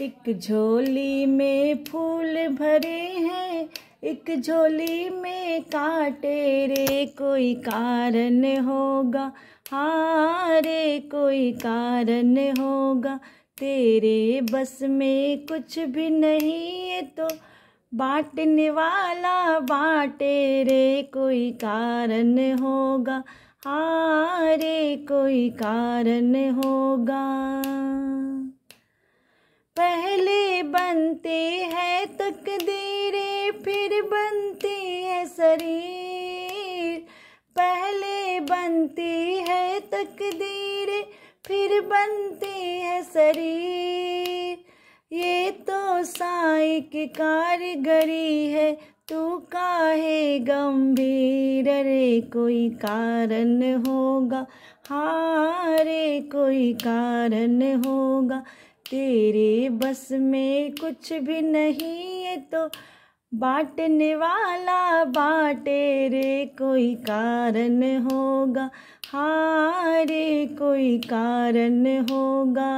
एक झोली में फूल भरे हैं एक झोली में काटे रे कोई कारण होगा हारे कोई कारण होगा तेरे बस में कुछ भी नहीं है तो बांटने वाला बांटे रे कोई कारण होगा हारे कोई कारण होगा पहले बनते हैं तकदीरें फिर बनते है शरीर पहले बनती है तकदीरें फिर बनते है शरीर ये तो साई की कारीगरी है तू काहे गंभीर रे कोई कारण होगा हारे कोई कारण होगा तेरे बस में कुछ भी नहीं है तो बाटने वाला बाटे रे कोई कारण होगा हारे कोई कारण होगा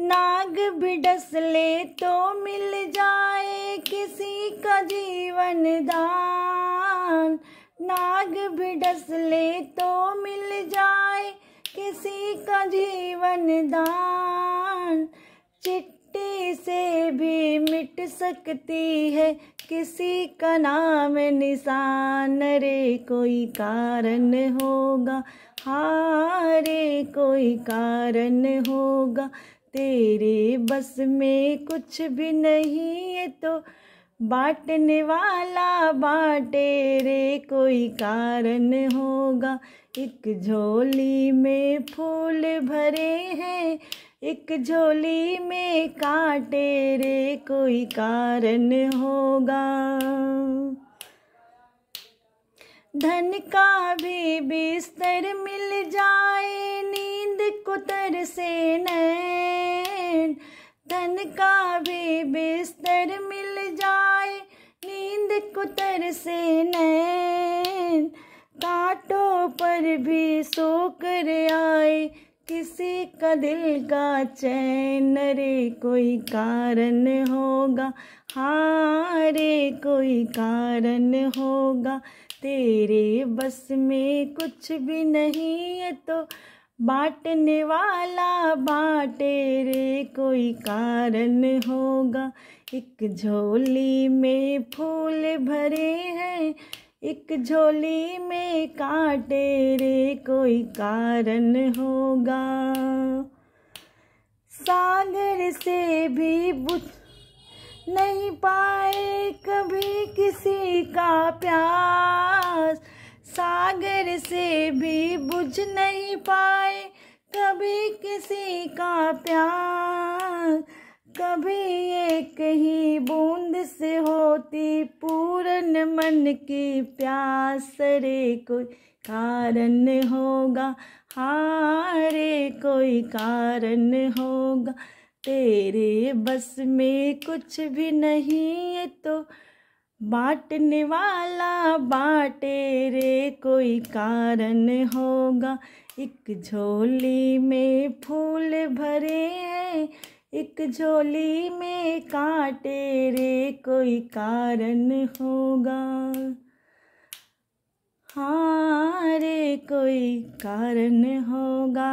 नाग बिडस ले तो मिल जाए किसी का जीवन दान नाग बिडस ले तो मिल जाए किसी का जीवन दान चिट्टी से भी मिट सकती है किसी का नाम निशान रे कोई कारण होगा हारे कोई कारण होगा तेरे बस में कुछ भी नहीं है तो बांटने वाला बाटे रे कोई कारण होगा एक झोली में फूल भरे हैं एक झोली में काटे रे कोई कारण होगा धन का भी बिस्तर मिल जाए नी को तरसे नैन तन का भी बिस्तर मिल जाए नींद को तरसे नैन कांटों पर भी सोकर आए किसी का दिल का चैन रे कोई कारण होगा हारे कोई कारण होगा तेरे बस में कुछ भी नहीं है तो बांटने वाला बांटे रे कोई कारण होगा एक झोली में फूल भरे हैं एक झोली में कांटे रे कोई कारण होगा सागर से भी बुझ नहीं पाए कभी किसी का प्यास सागर से भी बुझ नहीं पाए कभी किसी का प्यार कभी एक ही बूंद से होती पूर्ण मन की प्यास रे कोई कारण होगा हारे कोई कारण होगा तेरे बस में कुछ भी नहीं है तो बांटने वाला बाटे रे कोई कारण होगा एक झोली में फूल भरे हैं एक झोली में कांटे रे कोई कारण होगा हाँ रे कोई कारण होगा